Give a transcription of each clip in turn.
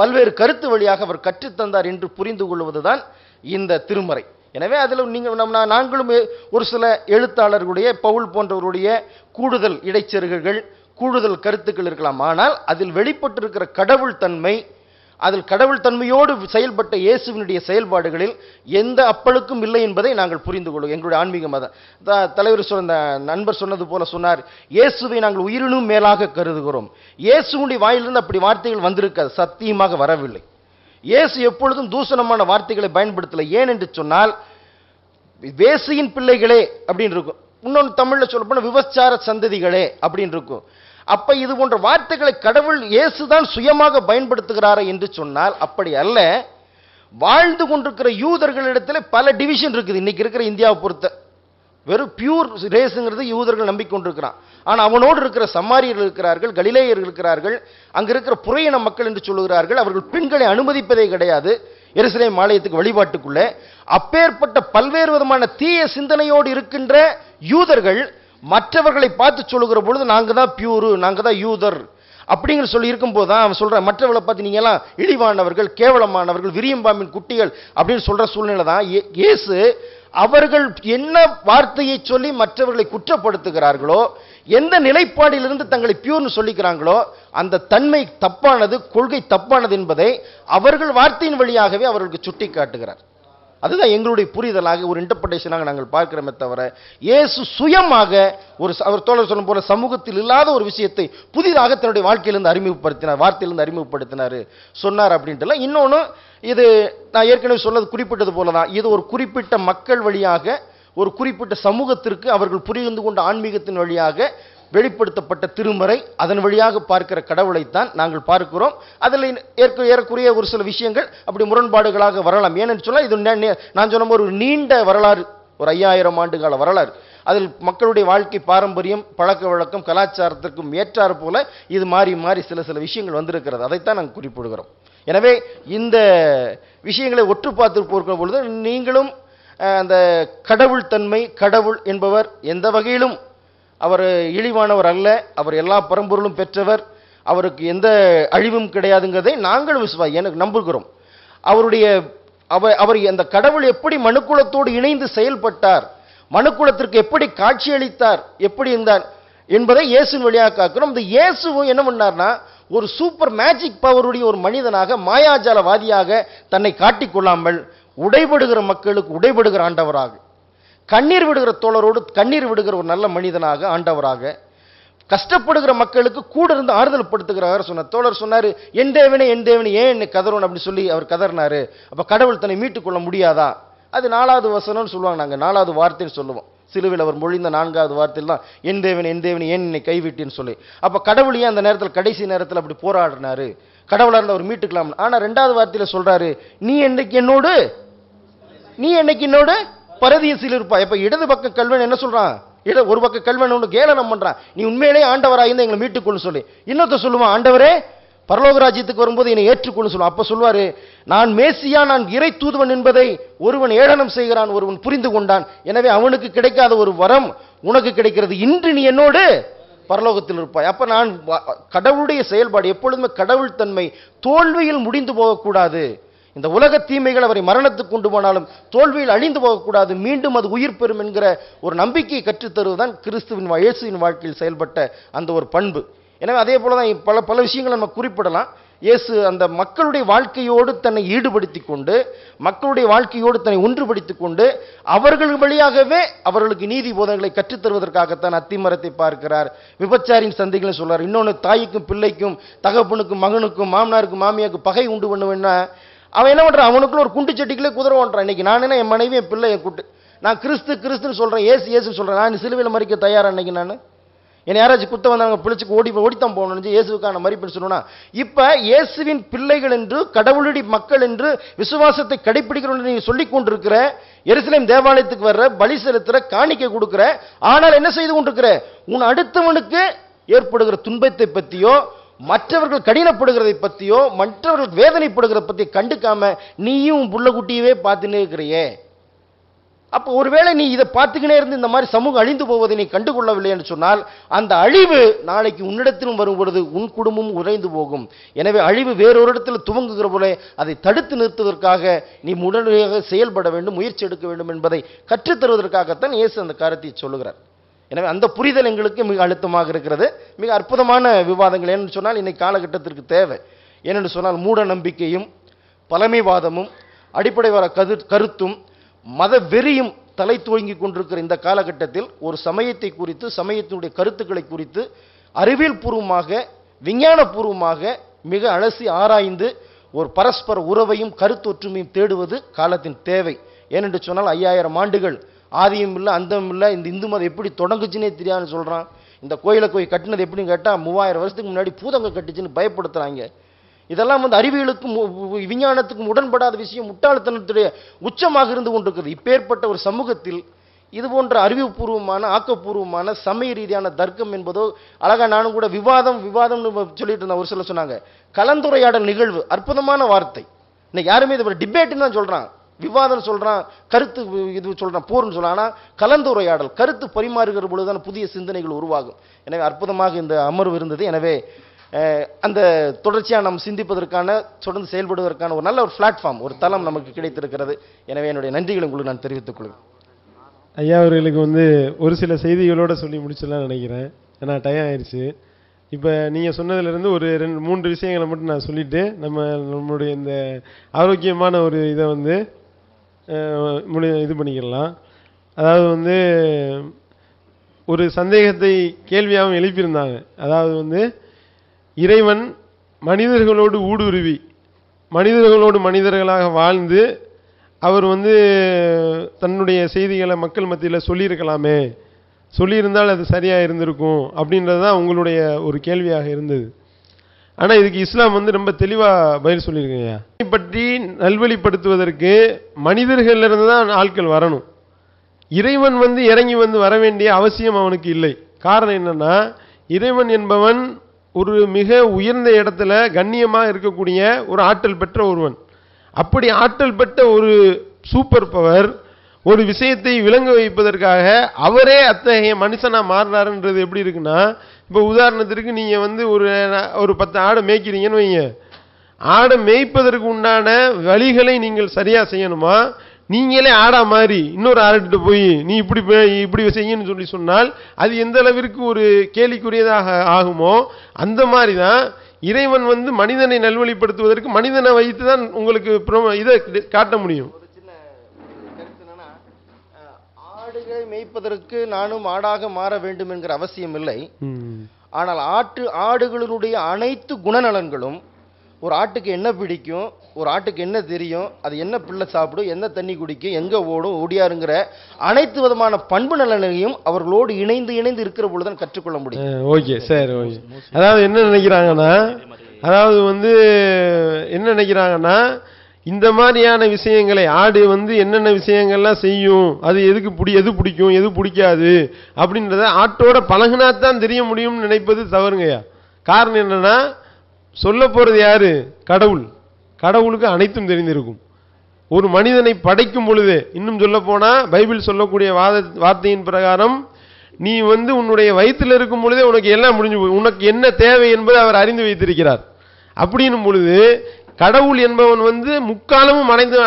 பல்வேறு கருத்து வழியாக அவர் கற்றுத்தந்தார் என்று புரிந்து கொள்வதுதான் இந்த திருமறை எனவே அதில் நீங்கள் நம்ம நாங்களும் ஒரு சில எழுத்தாளர்களுடைய பவுல் போன்றவருடைய கூடுதல் இடைச்செருகல்கள் கூடுதல் கருத்துக்கள் இருக்கலாம் ஆனால் அதில் வெளிப்பட்டிருக்கிற கடவுள் தன்மை அதில் கடவுள் தன்மையோடு செயல்பட்ட இயேசுவினுடைய செயல்பாடுகளில் எந்த அப்பழுக்கும் இல்லை என்பதை நாங்கள் புரிந்து கொள்ளும் எங்களுடைய ஆன்மீக மதம் தலைவர் சொன்ன நண்பர் சொன்னது போல சொன்னார் இயேசுவை நாங்கள் உயிரினும் மேலாக கருதுகிறோம் இயேசுடைய வாயிலிருந்து அப்படி வார்த்தைகள் வந்திருக்காது சத்தியமாக வரவில்லை இயேசு எப்பொழுதும் தூஷணமான வார்த்தைகளை பயன்படுத்தலை ஏன் என்று சொன்னால் வேசியின் பிள்ளைகளே அப்படின்னு இருக்கும் இன்னொன்று தமிழில் சொல்லப்போனால் விபச்சார சந்ததிகளே அப்படின்னு இருக்கும் அப்ப இது போன்ற வார்த்தைகளை கடவுள் இயேசுதான் சுயமாக பயன்படுத்துகிறாரா என்று சொன்னால் அப்படி அல்ல வாழ்ந்து கொண்டிருக்கிற யூதர்களிடத்தில் பல டிவிஷன் இருக்குது இன்னைக்கு இருக்கிற இந்தியாவை பொறுத்த வெறும் பியூர் ரேஸுங்கிறது யூதர்கள் நம்பிக்கொண்டிருக்கிறான் ஆனால் அவனோடு இருக்கிற சம்மாரியர்கள் இருக்கிறார்கள் கலிலேயர்கள் இருக்கிறார்கள் அங்கே இருக்கிற புறையின மக்கள் என்று சொல்லுகிறார்கள் அவர்கள் பெண்களை அனுமதிப்பதே கிடையாது எருசலேம் மாலயத்துக்கு வழிபாட்டுக்குள்ளே அப்பேற்பட்ட பல்வேறு விதமான தீய சிந்தனையோடு இருக்கின்ற யூதர்கள் மற்றவர்களை பார்த்து சொல்லுகிற பொழுது நாங்கள் தான் பியூரு நாங்கள் தான் யூதர் அப்படிங்கிற சொல்லி இருக்கும்போது தான் அவன் சொல்கிறேன் மற்றவர்களை பார்த்து நீங்கள்லாம் இழிவானவர்கள் கேவலமானவர்கள் விரியம்பாம்பின் குட்டிகள் அப்படின்னு சொல்கிற சூழ்நிலை தான் ஏசு அவர்கள் என்ன வார்த்தையை சொல்லி மற்றவர்களை குற்றப்படுத்துகிறார்களோ எந்த நிலைப்பாடிலிருந்து தங்களை பியூர்னு சொல்லிக்கிறாங்களோ அந்த தன்மை தப்பானது கொள்கை தப்பானது என்பதை அவர்கள் வார்த்தையின் வழியாகவே அவர்களுக்கு சுட்டி காட்டுகிறார் அதுதான் எங்களுடைய புரிதலாக ஒரு இன்டர்பிரேஷனாக நாங்கள் பார்க்கிறோமே தவிர இயேசு சுயமாக ஒரு அவர் தோழர் சொல்லும் போல சமூகத்தில் இல்லாத ஒரு விஷயத்தை புதிதாக தன்னுடைய வாழ்க்கையிலிருந்து அறிமுகப்படுத்தினார் வார்த்தையிலிருந்து அறிமுகப்படுத்தினார் சொன்னார் அப்படின்ட்டுல இன்னொன்று இது நான் ஏற்கனவே சொன்னது குறிப்பிட்டது போல தான் இது ஒரு குறிப்பிட்ட மக்கள் வழியாக ஒரு குறிப்பிட்ட சமூகத்திற்கு அவர்கள் புரிந்து கொண்ட ஆன்மீகத்தின் வழியாக வெளிப்படுத்தப்பட்ட திருமறை அதன் வழியாக பார்க்கிற கடவுளைத்தான் நாங்கள் பார்க்கிறோம் அதில் ஏற்க ஏறக்குரிய ஒரு சில விஷயங்கள் அப்படி முரண்பாடுகளாக வரலாம் ஏனென்று சொன்னால் இது நான் சொன்ன ஒரு நீண்ட வரலாறு ஒரு ஐயாயிரம் ஆண்டுகால வரலாறு அதில் மக்களுடைய வாழ்க்கை பாரம்பரியம் பழக்க வழக்கம் கலாச்சாரத்திற்கும் ஏற்றாறு போல இது மாறி மாறி சில சில விஷயங்கள் வந்திருக்கிறது அதைத்தான் நாங்கள் குறிப்பிடுகிறோம் எனவே இந்த விஷயங்களை ஒற்று பார்த்து போர்க்கிற பொழுது நீங்களும் அந்த கடவுள் தன்மை கடவுள் என்பவர் எந்த வகையிலும் அவர் இழிவானவர் அல்ல அவர் எல்லா பரம்பொருளும் பெற்றவர் அவருக்கு எந்த அழிவும் கிடையாதுங்கிறதை நாங்களும் விசுவா எனக்கு நம்புகிறோம் அவருடைய அவர் அவர் அந்த கடவுள் எப்படி மனுக்குலத்தோடு இணைந்து செயல்பட்டார் மனுக்குலத்திற்கு எப்படி காட்சியளித்தார் எப்படி இருந்தார் என்பதை இயேசுவின் வழியாக காக்கிறோம் இந்த இயேசுவும் என்ன பண்ணார்னா ஒரு சூப்பர் மேஜிக் பவருடைய ஒரு மனிதனாக மாயாஜாலவாதியாக தன்னை காட்டிக்கொள்ளாமல் உடைபடுகிற மக்களுக்கு உடைபடுகிற ஆண்டவராக கண்ணீர் விடுகிற தோழரோடு கண்ணீர் விடுகிற ஒரு நல்ல மனிதனாக ஆண்டவராக கஷ்டப்படுகிற மக்களுக்கு கூட இருந்து ஆறுதல் படுத்துகிறார் சொன்னார் தோழர் சொன்னார் என் தேவனே என் தேவனே ஏன் என்னை கதறணும் அப்படின்னு சொல்லி அவர் கதறினாரு அப்போ கடவுள் தன்னை மீட்டுக்கொள்ள முடியாதா அது நாலாவது வசனம்னு சொல்லுவாங்க நாங்கள் நாலாவது வார்த்தைன்னு சொல்லுவோம் சிலுவில் அவர் மொழிந்த நான்காவது வார்த்தையில் தான் என் தேவன் என் தேவன் ஏன் என்னை கைவிட்டின்னு சொல்லி அப்போ கடவுள் ஏன் அந்த நேரத்தில் கடைசி நேரத்தில் அப்படி போராடினாரு கடவுளாக இருந்தால் அவர் மீட்டுக்கலாம் ஆனால் ரெண்டாவது வார்த்தையில் சொல்கிறாரு நீ என்னைக்கு என்னோடு நீ என்னைக்கு என்னோடு பரதீசில் இருப்பாய் இப்போ இடது பக்க கல்வன் என்ன சொல்கிறான் இட ஒரு பக்க கல்வன் ஒன்று கேளனம் பண்ணுறான் நீ உண்மையிலே ஆண்டவராயிருந்து எங்களை மீட்டுக்கொள்ளு சொல்லி இன்னொருத்த சொல்லுவான் ஆண்டவரே பரலோக ராஜ்யத்துக்கு வரும்போது என்னை ஏற்றுக்கொள்ளு சொல்லுவான் அப்போ சொல்லுவார் நான் மேசியா நான் இறை தூதுவன் என்பதை ஒருவன் ஏளனம் செய்கிறான் ஒருவன் புரிந்து கொண்டான் எனவே அவனுக்கு கிடைக்காத ஒரு வரம் உனக்கு கிடைக்கிறது இன்று நீ என்னோடு பரலோகத்தில் இருப்பாய் அப்போ நான் கடவுளுடைய செயல்பாடு எப்பொழுதுமே கடவுள் தன்மை தோல்வியில் முடிந்து போகக்கூடாது இந்த உலக தீமைகள் அவரை மரணத்துக்கு கொண்டு போனாலும் தோல்வியில் அழிந்து போகக்கூடாது மீண்டும் அது உயிர் பெறும் என்கிற ஒரு நம்பிக்கையை கற்றுத்தருவதுதான் கிறிஸ்துவின் இயேசுவின் வாழ்க்கையில் செயல்பட்ட அந்த ஒரு பண்பு எனவே அதே போல தான் பல பல விஷயங்களை நம்ம குறிப்பிடலாம் இயேசு அந்த மக்களுடைய வாழ்க்கையோடு தன்னை ஈடுபடுத்தி கொண்டு மக்களுடைய வாழ்க்கையோடு தன்னை ஒன்றுபடுத்தி கொண்டு அவர்கள் வழியாகவே அவர்களுக்கு நீதி போதனைகளை கற்றுத்தருவதற்காகத்தான் அத்திமரத்தை பார்க்கிறார் விபச்சாரின் சந்தைகளை சொல்றார் இன்னொன்று தாய்க்கும் பிள்ளைக்கும் தகப்பனுக்கும் மகனுக்கும் மாமனாருக்கும் மாமியாருக்கும் பகை உண்டு பண்ணுவேன்னா அவன் என்ன பண்ணுறான் அவனுக்குள்ள ஒரு குண்டு செட்டிக்குள்ளே குதிரை ஓன்றான் இன்னைக்கு நான் என்ன என் மனைவி என் பிள்ளை என் குட்டு நான் கிறிஸ்து கிறிஸ்துன்னு சொல்கிறேன் ஏசு ஏசுன்னு சொல்கிறேன் நான் சிலுவையில் மறிக்க தயாராக இன்னைக்கு நான் என்னை யாராச்சும் குத்த வந்தாங்க பிடிச்சி ஓடி ஓடித்தான் போகணும்னு இயேசுக்கான மறிப்புன்னு சொன்னா இப்போ இயேசுவின் பிள்ளைகள் என்று கடவுளடி மக்கள் என்று விசுவாசத்தை கடைபிடிக்கிறோம் நீங்கள் சொல்லி கொண்டிருக்கிற எருசலேம் தேவாலயத்துக்கு வர்ற பலி செலுத்துற காணிக்கை கொடுக்குற ஆனால் என்ன செய்து கொண்டிருக்கிற உன் அடுத்தவனுக்கு ஏற்படுகிற துன்பத்தை பற்றியோ மற்றவர்கள் கடினப்படுகிறதை பற்றியோ மற்றவர்கள் வேதனைப்படுகிறத பற்றி கண்டுக்காம நீயும் புள்ள குட்டியவே பார்த்துன்னு இருக்கிறியே அப்போ ஒருவேளை நீ இதை பார்த்துக்கினே இருந்து இந்த மாதிரி சமூகம் அழிந்து போவதை நீ கண்டுகொள்ளவில்லை என்று சொன்னால் அந்த அழிவு நாளைக்கு உன்னிடத்திலும் வரும் பொழுது உன் குடும்பம் உறைந்து போகும் எனவே அழிவு வேறொரு இடத்துல துவங்குகிற போல அதை தடுத்து நிறுத்துவதற்காக நீ உடனடியாக செயல்பட வேண்டும் முயற்சி எடுக்க வேண்டும் என்பதை கற்றுத்தருவதற்காகத்தான் இயேசு அந்த காரத்தை சொல்லுகிறார் எனவே அந்த புரிதல் எங்களுக்கு மிக அழுத்தமாக இருக்கிறது மிக அற்புதமான விவாதங்கள் ஏன்னு சொன்னால் இன்னைக்கு காலகட்டத்திற்கு தேவை ஏனென்று சொன்னால் மூட நம்பிக்கையும் பழமைவாதமும் அடிப்படை வர கது கருத்தும் மத வெறியும் தலை துவங்கி கொண்டிருக்கிற இந்த காலகட்டத்தில் ஒரு சமயத்தை குறித்து சமயத்தினுடைய கருத்துக்களை குறித்து அறிவியல் பூர்வமாக விஞ்ஞானபூர்வமாக மிக அலசி ஆராய்ந்து ஒரு பரஸ்பர உறவையும் கருத்தொற்றுமையும் தேடுவது காலத்தின் தேவை ஏனென்று சொன்னால் ஐயாயிரம் ஆண்டுகள் ஆதியும் இல்லை அந்தமும் இல்லை இந்த இந்து மதம் எப்படி தொடங்குச்சுன்னே தெரியாதுன்னு சொல்கிறான் இந்த கோயிலை கோயில் கட்டினது எப்படின்னு கேட்டால் மூவாயிரம் வருஷத்துக்கு முன்னாடி பூதங்க கட்டுச்சுன்னு பயப்படுத்துகிறாங்க இதெல்லாம் வந்து அறிவியலுக்கும் விஞ்ஞானத்துக்கும் உடன்படாத விஷயம் முட்டாளத்தனத்துடைய உச்சமாக இருந்து கொண்டிருக்குது இப்பேற்பட்ட ஒரு சமூகத்தில் இது போன்ற அறிவுபூர்வமான ஆக்கப்பூர்வமான சமய ரீதியான தர்க்கம் என்பதோ அழகாக நானும் கூட விவாதம் விவாதம்னு சொல்லிட்டு இருந்தேன் ஒரு சிலர் சொன்னாங்க கலந்துரையாடல் நிகழ்வு அற்புதமான வார்த்தை இன்னைக்கு யாருமே இதை டிபேட்டுன்னு தான் சொல்கிறான் விவாதம் சொல்கிறான் கருத்து இது சொல்கிறான் போர்னு சொல்கிறான் ஆனால் கலந்துரையாடல் கருத்து பரிமாறுகிற பொழுதுதான் புதிய சிந்தனைகள் உருவாகும் எனவே அற்புதமாக இந்த அமர்வு இருந்தது எனவே அந்த தொடர்ச்சியாக நாம் சிந்திப்பதற்கான தொடர்ந்து செயல்படுவதற்கான ஒரு நல்ல ஒரு பிளாட்ஃபார்ம் ஒரு தளம் நமக்கு கிடைத்திருக்கிறது எனவே என்னுடைய நன்றிகளை உங்களுக்கு நான் தெரிவித்துக் கொள்கிறேன் ஐயா அவர்களுக்கு வந்து ஒரு சில செய்திகளோடு சொல்லி முடிச்சிடலாம் நினைக்கிறேன் ஏன்னா டைம் ஆயிடுச்சு இப்போ நீங்கள் சொன்னதுலேருந்து ஒரு ரெண்டு மூன்று விஷயங்களை மட்டும் நான் சொல்லிவிட்டு நம்ம நம்மளுடைய இந்த ஆரோக்கியமான ஒரு இதை வந்து முடி இது பண்ணிக்கிடலாம் அதாவது வந்து ஒரு சந்தேகத்தை கேள்வியாகவும் எழுப்பியிருந்தாங்க அதாவது வந்து இறைவன் மனிதர்களோடு ஊடுருவி மனிதர்களோடு மனிதர்களாக வாழ்ந்து அவர் வந்து தன்னுடைய செய்திகளை மக்கள் மத்தியில் சொல்லியிருக்கலாமே சொல்லியிருந்தால் அது சரியாக இருந்திருக்கும் அப்படின்றது தான் உங்களுடைய ஒரு கேள்வியாக இருந்தது ஆனால் இதுக்கு இஸ்லாம் வந்து ரொம்ப தெளிவாக பயிர் சொல்லியிருக்கீங்க பற்றி நல்வழிப்படுத்துவதற்கு மனிதர்களிலிருந்து தான் ஆட்கள் வரணும் இறைவன் வந்து இறங்கி வந்து வர வேண்டிய அவசியம் அவனுக்கு இல்லை காரணம் என்னன்னா இறைவன் என்பவன் ஒரு மிக உயர்ந்த இடத்துல கண்ணியமாக இருக்கக்கூடிய ஒரு ஆற்றல் பெற்ற ஒருவன் அப்படி ஆற்றல் பெற்ற ஒரு சூப்பர் பவர் ஒரு விஷயத்தை விளங்க வைப்பதற்காக அவரே அத்தகைய மனுஷனாக மாறினாருன்றது எப்படி இருக்குன்னா இப்போ உதாரணத்திற்கு நீங்கள் வந்து ஒரு ஒரு பத்து ஆடை மேய்க்கிறீங்கன்னு வைங்க ஆடை மேய்ப்பதற்கு உண்டான வழிகளை நீங்கள் சரியாக செய்யணுமா நீங்களே ஆடா மாறி இன்னொரு ஆடுகிட்ட போய் நீ இப்படி இப்படி செய்யன்னு சொல்லி சொன்னால் அது எந்த அளவிற்கு ஒரு கேலிக்குரியதாக ஆகுமோ அந்த மாதிரி தான் இறைவன் வந்து மனிதனை நல்வழிப்படுத்துவதற்கு மனிதனை வைத்து தான் உங்களுக்கு இதை காட்ட முடியும் மேய்ப்பதற்கு நானும் ஆடாக மாற வேண்டும் என்கிற அவசியம் இல்லை ஆனால் ஆட்டு ஆடுகளினுடைய அனைத்து குணநலன்களும் ஒரு ஆட்டுக்கு என்ன பிடிக்கும் ஒரு ஆட்டுக்கு என்ன தெரியும் அது என்ன பிள்ளை சாப்பிடும் என்ன தண்ணி குடிக்கும் எங்கே ஓடும் ஓடியாருங்கிற அனைத்து விதமான பண்பு நலனையும் அவர்களோடு இணைந்து இணைந்து இருக்கிற பொழுது கற்றுக்கொள்ள முடியும் ஓகே சரி ஓகே அதாவது என்ன நினைக்கிறாங்கன்னா அதாவது வந்து என்ன நினைக்கிறாங்கன்னா இந்த மாதிரியான விஷயங்களை ஆடு வந்து என்னென்ன விஷயங்கள்லாம் செய்யும் அது எதுக்கு பிடி எது பிடிக்கும் எது பிடிக்காது அப்படின்றத ஆட்டோட பழகினா தான் தெரிய முடியும்னு நினைப்பது தவறுங்கய்யா காரணம் என்னன்னா சொல்ல போகிறது யாரு கடவுள் கடவுளுக்கு அனைத்தும் தெரிந்திருக்கும் ஒரு மனிதனை படைக்கும் பொழுது இன்னும் சொல்ல போனால் பைபிள் சொல்லக்கூடிய வாத வார்த்தையின் பிரகாரம் நீ வந்து உன்னுடைய வயிற்றில் இருக்கும் பொழுதே உனக்கு எல்லாம் முடிஞ்சு போய் உனக்கு என்ன தேவை என்பதை அவர் அறிந்து வைத்திருக்கிறார் அப்படின்னும் பொழுது கடவுள் என்பவன் வந்து முக்காலமும் அடைந்து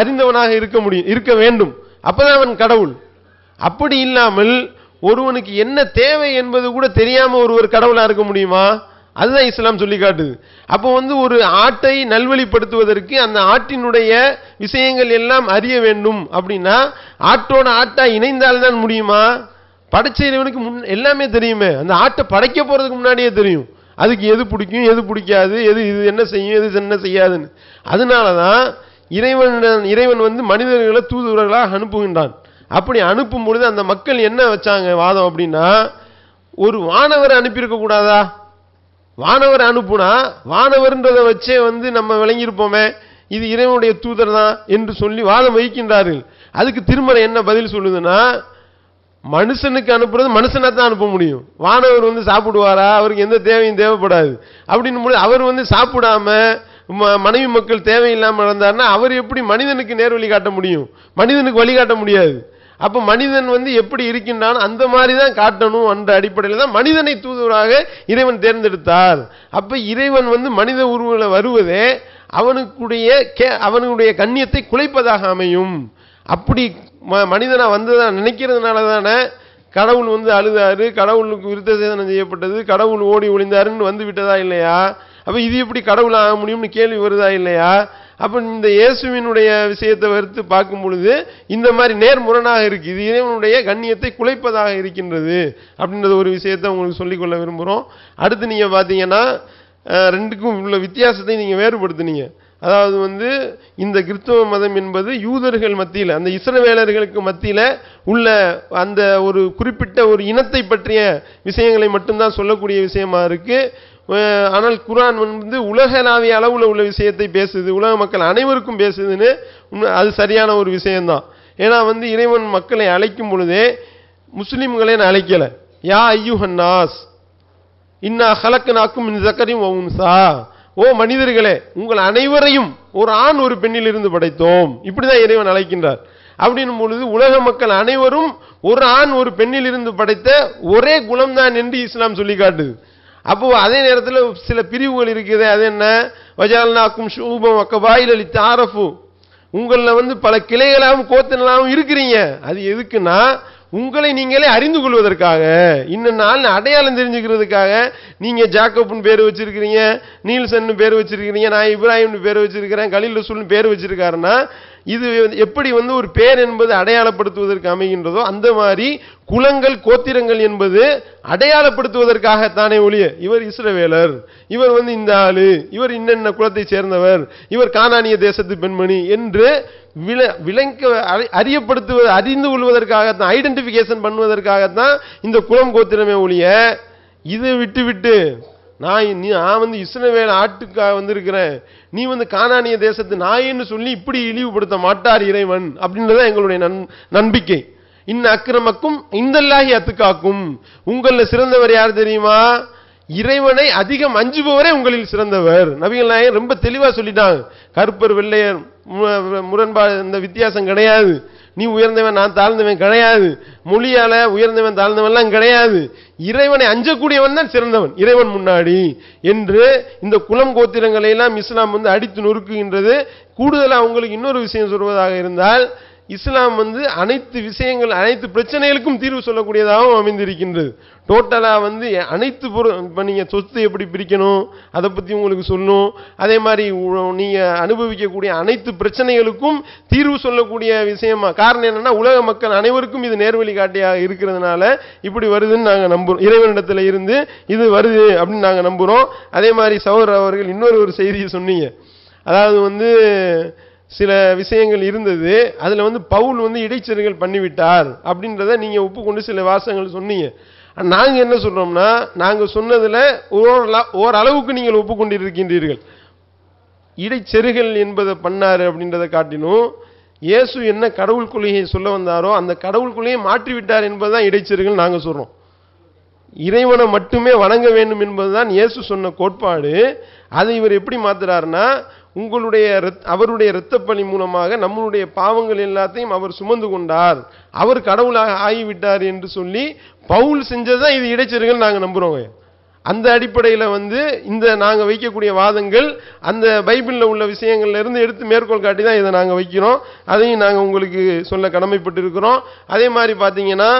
அறிந்தவனாக இருக்க முடியும் இருக்க வேண்டும் அப்பதான் அவன் கடவுள் அப்படி இல்லாமல் ஒருவனுக்கு என்ன தேவை என்பது கூட தெரியாம ஒருவர் கடவுளா இருக்க முடியுமா அதுதான் இஸ்லாம் சொல்லி காட்டுது அப்போ வந்து ஒரு ஆட்டை நல்வழிப்படுத்துவதற்கு அந்த ஆட்டினுடைய விஷயங்கள் எல்லாம் அறிய வேண்டும் அப்படின்னா ஆட்டோட ஆட்டா இணைந்தால்தான் முடியுமா படைச்சவனுக்கு முன் எல்லாமே தெரியுமே அந்த ஆட்டை படைக்க போறதுக்கு முன்னாடியே தெரியும் அதுக்கு எது பிடிக்கும் எது பிடிக்காது எது இது என்ன செய்யும் எது என்ன செய்யாதுன்னு அதனால தான் இறைவன் இறைவன் வந்து மனிதர்களை தூதுவர்களாக அனுப்புகின்றான் அப்படி அனுப்பும் பொழுது அந்த மக்கள் என்ன வச்சாங்க வாதம் அப்படின்னா ஒரு வானவரை அனுப்பியிருக்க கூடாதா வானவர் அனுப்புனா வானவர்ன்றதை வச்சே வந்து நம்ம விளங்கியிருப்போமே இது இறைவனுடைய தூதர் தான் என்று சொல்லி வாதம் வகிக்கின்றார்கள் அதுக்கு திருமலை என்ன பதில் சொல்லுதுன்னா மனுஷனுக்கு அனுப்புறது மனுஷனை தான் அனுப்ப முடியும் வானவர் வந்து சாப்பிடுவாரா அவருக்கு எந்த தேவையும் தேவைப்படாது அப்படின்னு அவர் வந்து சாப்பிடாம மனைவி மக்கள் தேவையில்லாமல் இருந்தார்னா அவர் எப்படி மனிதனுக்கு நேர் வழிகாட்ட முடியும் மனிதனுக்கு வழிகாட்ட முடியாது அப்போ மனிதன் வந்து எப்படி இருக்கின்றான் அந்த மாதிரி தான் காட்டணும் என்ற அடிப்படையில் தான் மனிதனை தூதுவராக இறைவன் தேர்ந்தெடுத்தார் அப்போ இறைவன் வந்து மனித உருவில் வருவதே அவனுக்குடைய அவனுடைய கண்ணியத்தை குலைப்பதாக அமையும் அப்படி மனிதனை வந்ததை நினைக்கிறதுனால தானே கடவுள் வந்து அழுதாரு கடவுளுக்கு விருத்த சேதனம் செய்யப்பட்டது கடவுள் ஓடி ஒளிந்தாருன்னு வந்து விட்டதா இல்லையா அப்போ இது எப்படி கடவுள் ஆக முடியும்னு கேள்வி வருதா இல்லையா அப்போ இந்த இயேசுவினுடைய விஷயத்தை வறுத்து பார்க்கும் பொழுது இந்த மாதிரி நேர்முரணாக இருக்கு இது இறைவனுடைய கண்ணியத்தை குலைப்பதாக இருக்கின்றது அப்படின்றது ஒரு விஷயத்தை உங்களுக்கு சொல்லிக்கொள்ள விரும்புகிறோம் அடுத்து நீங்கள் பார்த்தீங்கன்னா ரெண்டுக்கும் உள்ள வித்தியாசத்தை நீங்கள் வேறுபடுத்துனீங்க அதாவது வந்து இந்த கிறிஸ்தவ மதம் என்பது யூதர்கள் மத்தியில் அந்த இஸ்ரவேலர்களுக்கு மத்தியில் உள்ள அந்த ஒரு குறிப்பிட்ட ஒரு இனத்தை பற்றிய விஷயங்களை மட்டும்தான் சொல்லக்கூடிய விஷயமா இருக்குது ஆனால் குரான் வந்து உலகளாவிய அளவில் உள்ள விஷயத்தை பேசுது உலக மக்கள் அனைவருக்கும் பேசுதுன்னு அது சரியான ஒரு விஷயம்தான் ஏன்னா வந்து இறைவன் மக்களை அழைக்கும் பொழுதே முஸ்லீம்களை நான் அழைக்கலை யா ஹன்னாஸ் இன்னா ஹலக்கு நாக்கும் சக்கரியும் சா ஓ மனிதர்களே உங்கள் அனைவரையும் ஒரு ஆண் ஒரு பெண்ணில் இருந்து படைத்தோம் இப்படிதான் இறைவன் அழைக்கின்றார் அப்படின்னும் பொழுது உலக மக்கள் அனைவரும் ஒரு ஆண் ஒரு பெண்ணில் இருந்து படைத்த ஒரே தான் என்று இஸ்லாம் சொல்லி காட்டுது அப்போ அதே நேரத்தில் சில பிரிவுகள் இருக்குது அது என்ன வஜால்னாக்கும் ஷூபம் அக்கபாயில் அளித்த ஆரஃபு உங்களில் வந்து பல கிளைகளாகவும் கோத்தனாகவும் இருக்கிறீங்க அது எதுக்குன்னா உங்களை நீங்களே அறிந்து கொள்வதற்காக இன்னும் நாள் அடையாளம் தெரிஞ்சுக்கிறதுக்காக நீங்கள் ஜாக்கப்னு பேர் வச்சிருக்கிறீங்க நீல்சன் பேர் வச்சிருக்கிறீங்க நான் இப்ராஹிம்னு பேர் வச்சிருக்கிறேன் கலில் ரசூல்னு பேர் வச்சிருக்காருன்னா இது எப்படி வந்து ஒரு பேர் என்பது அடையாளப்படுத்துவதற்கு அமைகின்றதோ அந்த மாதிரி குலங்கள் கோத்திரங்கள் என்பது அடையாளப்படுத்துவதற்காகத்தானே ஒழிய இவர் இஸ்ரவேலர் இவர் வந்து இந்த ஆளு இவர் இன்னென்ன குலத்தை சேர்ந்தவர் இவர் காணானிய தேசத்து பெண்மணி என்று விள விளங்க அறியப்படுத்துவது அறிந்து கொள்வதற்காகத்தான் ஐடென்டிஃபிகேஷன் பண்ணுவதற்காகத்தான் இந்த குலம் கோத்திரமே ஒழிய இது விட்டு விட்டு நான் நான் வந்து இஸ்ரவேல் ஆட்டுக்காக வந்திருக்கிறேன் நீ வந்து காணானிய தேசத்து நாயின்னு சொல்லி இப்படி இழிவுபடுத்த மாட்டார் இறைவன் அப்படின்றதான் எங்களுடைய நம்பிக்கை இன்ன அக்கிரமக்கும் இந்தல்லாகி அத்துக்காக்கும் உங்களில் சிறந்தவர் யார் தெரியுமா இறைவனை அதிகம் அஞ்சுபவரே உங்களில் சிறந்தவர் நபிகள் நாயன் ரொம்ப தெளிவாக சொல்லிட்டாங்க கருப்பர் வெள்ளையர் முரண்பாடு இந்த வித்தியாசம் கிடையாது நீ உயர்ந்தவன் நான் தாழ்ந்தவன் கிடையாது மொழியால உயர்ந்தவன் தாழ்ந்தவன்லாம் கிடையாது இறைவனை அஞ்சக்கூடியவன் தான் சிறந்தவன் இறைவன் முன்னாடி என்று இந்த குலம் கோத்திரங்களை எல்லாம் இஸ்லாம் வந்து அடித்து நொறுக்குகின்றது கூடுதலாக அவங்களுக்கு இன்னொரு விஷயம் சொல்வதாக இருந்தால் இஸ்லாம் வந்து அனைத்து விஷயங்கள் அனைத்து பிரச்சனைகளுக்கும் தீர்வு சொல்லக்கூடியதாகவும் அமைந்திருக்கின்றது டோட்டலாக வந்து அனைத்து பொருள் இப்போ நீங்கள் சொத்து எப்படி பிரிக்கணும் அதை பற்றி உங்களுக்கு சொல்லணும் அதே மாதிரி நீங்கள் அனுபவிக்கக்கூடிய அனைத்து பிரச்சனைகளுக்கும் தீர்வு சொல்லக்கூடிய விஷயமா காரணம் என்னென்னா உலக மக்கள் அனைவருக்கும் இது நேர்வழி காட்டியாக இருக்கிறதுனால இப்படி வருதுன்னு நாங்கள் நம்புகிறோம் இறைவனிடத்தில் இருந்து இது வருது அப்படின்னு நாங்கள் நம்புகிறோம் அதே மாதிரி சௌர் அவர்கள் இன்னொரு ஒரு செய்தியை சொன்னீங்க அதாவது வந்து சில விஷயங்கள் இருந்தது அதில் வந்து பவுல் வந்து இடைச்சல்கள் பண்ணிவிட்டார் அப்படின்றத நீங்கள் ஒப்புக்கொண்டு சில வாசகங்கள் சொன்னீங்க நாங்கள் என்ன சொல்கிறோம்னா நாங்கள் சொன்னதில் ஓரளவுக்கு நீங்கள் ஒப்புக்கொண்டு இருக்கின்றீர்கள் இடைச்செருகள் என்பதை பண்ணார் அப்படின்றத காட்டினும் இயேசு என்ன கடவுள் கொள்கையை சொல்ல வந்தாரோ அந்த கடவுள் கொள்கையை மாற்றிவிட்டார் என்பதுதான் இடைச்செருகள் நாங்கள் சொல்கிறோம் இறைவனை மட்டுமே வணங்க வேண்டும் என்பதுதான் இயேசு சொன்ன கோட்பாடு அதை இவர் எப்படி மாத்துறாருன்னா உங்களுடைய அவருடைய இரத்தப்பணி மூலமாக நம்மளுடைய பாவங்கள் எல்லாத்தையும் அவர் சுமந்து கொண்டார் அவர் கடவுளாக ஆகிவிட்டார் என்று சொல்லி பவுல் செஞ்சதான் இது இடைச்சிருங்கள் நாங்கள் நம்புகிறோங்க அந்த அடிப்படையில் வந்து இந்த நாங்கள் வைக்கக்கூடிய வாதங்கள் அந்த பைபிளில் உள்ள விஷயங்கள்ல இருந்து எடுத்து மேற்கோள் காட்டி தான் இதை நாங்கள் வைக்கிறோம் அதையும் நாங்கள் உங்களுக்கு சொல்ல கடமைப்பட்டு இருக்கிறோம் அதே மாதிரி பார்த்தீங்கன்னா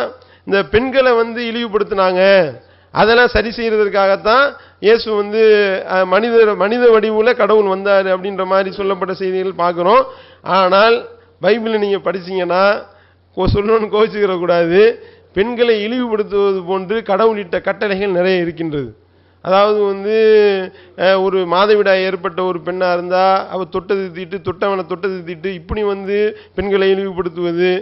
இந்த பெண்களை வந்து இழிவுபடுத்தினாங்க அதெல்லாம் சரி செய்கிறதுக்காகத்தான் இயேசு வந்து மனித மனித வடிவில் கடவுள் வந்தார் அப்படின்ற மாதிரி சொல்லப்பட்ட செய்திகள் பார்க்குறோம் ஆனால் பைபிளில் நீங்கள் படிச்சீங்கன்னா சொல்லணும்னு கோச்சிக்கிற கூடாது பெண்களை இழிவுபடுத்துவது போன்று கடவுளிட்ட கட்டளைகள் நிறைய இருக்கின்றது அதாவது வந்து ஒரு மாதவிடாய் ஏற்பட்ட ஒரு பெண்ணாக இருந்தால் அவள் தொட்டது திட்டு தொட்டவனை தொட்டது திட்டு இப்படி வந்து பெண்களை இழிவுபடுத்துவது